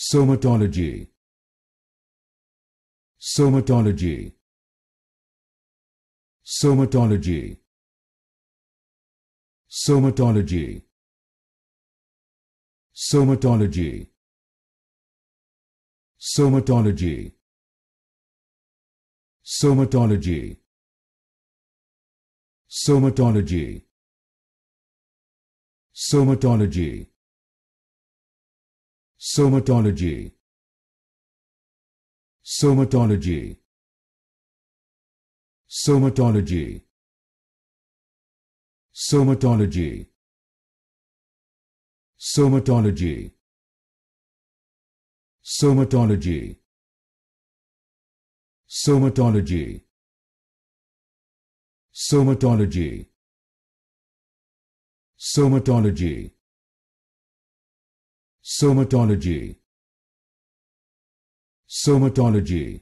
Somatology Somatology Somatology Somatology Somatology Somatology Somatology Somatology Somatology Somatology Somatology Somatology Somatology Somatology Somatology Somatology Somatology Somatology Somatology Somatology